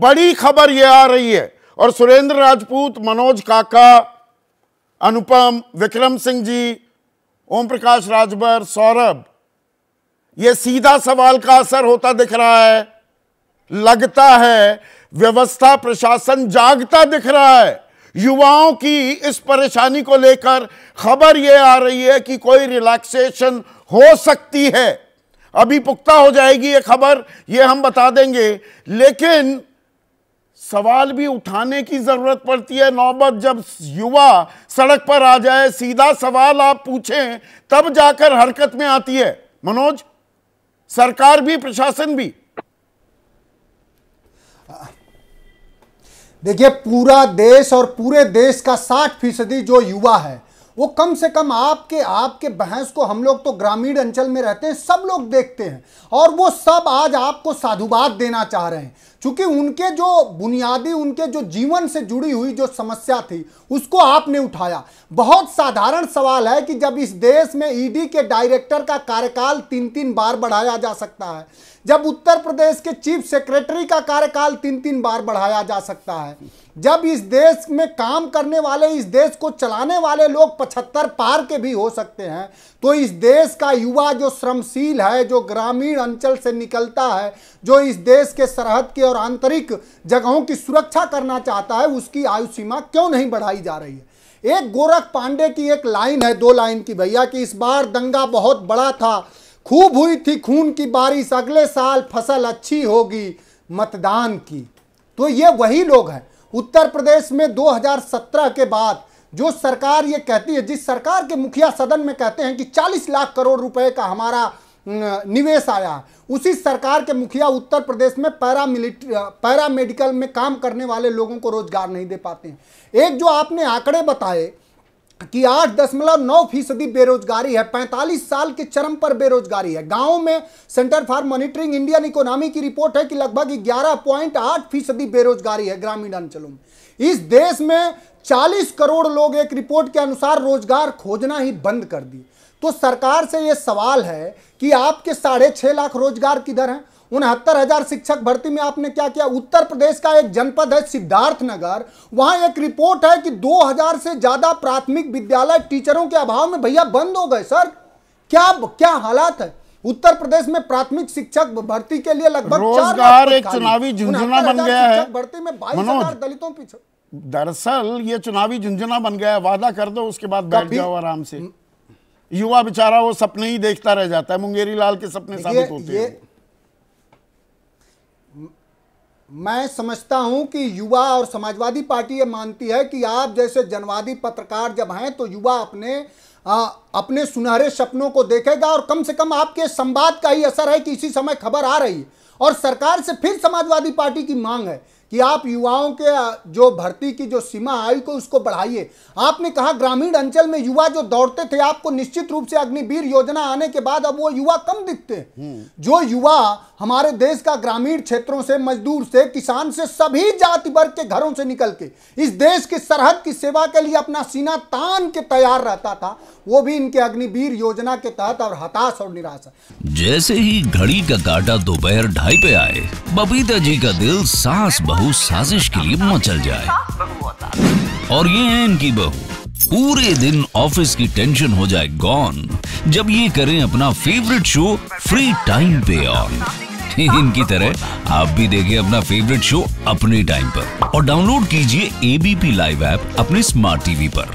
बड़ी खबर यह आ रही है और सुरेंद्र राजपूत मनोज काका अनुपम विक्रम सिंह जी ओम प्रकाश राजभर सौरभ यह सीधा सवाल का असर होता दिख रहा है लगता है व्यवस्था प्रशासन जागता दिख रहा है युवाओं की इस परेशानी को लेकर खबर यह आ रही है कि कोई रिलैक्सेशन हो सकती है अभी पुख्ता हो जाएगी ये खबर ये हम बता देंगे लेकिन सवाल भी उठाने की ज़रूरत पड़ती है नौबत जब युवा सड़क पर आ जाए सीधा सवाल आप पूछें तब जाकर हरकत में आती है मनोज सरकार भी प्रशासन भी देखिए पूरा देश और पूरे देश का 60 फीसदी जो युवा है वो कम से कम आपके आपके बहस को हम लोग तो ग्रामीण अंचल में रहते हैं सब लोग देखते हैं और वो सब आज आपको साधुवाद देना चाह रहे हैं चूंकि उनके जो बुनियादी उनके जो जीवन से जुड़ी हुई जो समस्या थी उसको आपने उठाया बहुत साधारण सवाल है कि जब इस देश में ईडी e के डायरेक्टर का कार्यकाल तीन तीन बार बढ़ाया जा सकता है जब उत्तर प्रदेश के चीफ सेक्रेटरी का कार्यकाल तीन तीन बार बढ़ाया जा सकता है जब इस देश में काम करने वाले इस देश को चलाने वाले लोग पचहत्तर पार के भी हो सकते हैं तो इस देश का युवा जो श्रमशील है जो ग्रामीण अंचल से निकलता है जो इस देश के सरहद के और और आंतरिक जगहों की सुरक्षा करना चाहता है उसकी आयु सीमा क्यों नहीं बढ़ाई जा रही है एक गोरख पांडे की एक लाइन है दो लाइन की भैया कि इस बार दंगा बहुत बड़ा था खूब हुई थी खून की बारिश अगले साल फसल अच्छी होगी मतदान की तो ये वही लोग हैं उत्तर प्रदेश में 2017 के बाद जो सरकार ये कहती है जिस सरकार के मुखिया सदन में कहते हैं कि 40 लाख करोड़ रुपए का हमारा निवेश आया उसी सरकार के मुखिया उत्तर प्रदेश में पैरामिलिट्री पैरामेडिकल में काम करने वाले लोगों को रोजगार नहीं दे पाते हैं एक जो आपने आंकड़े बताए कि आठ दशमलव नौ फीसदी बेरोजगारी है 45 साल के चरम पर बेरोजगारी है गांव में Centre for Monitoring Indian Economy की रिपोर्ट है कि लगभग ग्यारह पॉइंट आठ फीसदी बेरोजगारी है ग्रामीण अंचलों में इस देश में 40 करोड़ लोग एक रिपोर्ट के अनुसार रोजगार खोजना ही बंद कर दिए तो सरकार से ये सवाल है कि आपके साढ़े छः लाख रोजगार किधर हैं उनहत्तर हजार शिक्षक भर्ती में आपने क्या किया उत्तर प्रदेश का एक जनपद है सिद्धार्थनगर वहां एक रिपोर्ट है कि 2000 से ज्यादा प्राथमिक विद्यालय टीचरों के अभाव में भैया बंद हो गए सर क्या क्या हालात है उत्तर प्रदेश में प्राथमिक शिक्षक भर्ती के लिए लगभग रोजगार एक चुनावी झुंझुना बन गया है भर्ती में बाईस दलितों पीछे दरअसल ये चुनावी झुंझुना बन गया है वादा कर दो उसके बाद बैठ जाओ आराम से युवा बेचारा वो सपने ही देखता रह जाता है मुंगेरी लाल के सपने साबित होते हैं मैं समझता हूं कि युवा और समाजवादी पार्टी ये मानती है कि आप जैसे जनवादी पत्रकार जब हैं तो युवा अपने आ, अपने सुनहरे सपनों को देखेगा और कम से कम आपके संवाद का ही असर है कि इसी समय खबर आ रही है और सरकार से फिर समाजवादी पार्टी की मांग है कि आप युवाओं के जो भर्ती की जो सीमा आयु को उसको बढ़ाइए आपने कहा ग्रामीण अंचल में युवा जो दौड़ते थे आपको निश्चित रूप से अग्निवीर योजना आने के बाद अब वो युवा कम दिखते हैं हम्म। जो युवा हमारे देश का ग्रामीण क्षेत्रों से मजदूर से किसान से सभी जाति वर्ग के घरों से निकल के इस देश की सरहद की सेवा के लिए अपना सीना तान के तैयार रहता था वो भी दिन के अग्निवीर योजना के तहत और हताश और निराश जैसे ही घड़ी का काटा दोपहर ढाई पे आए बबीता जी का दिल सास बहु साजिश के लिए मचल जाए और ये है इनकी बहू पूरे दिन ऑफिस की टेंशन हो जाए गॉन जब ये करें अपना फेवरेट शो फ्री टाइम पे ऑन इनकी तरह आप भी देखिए अपना फेवरेट शो अपने टाइम पर और डाउनलोड कीजिए एबीपी लाइव ऐप अपने स्मार्ट टीवी पर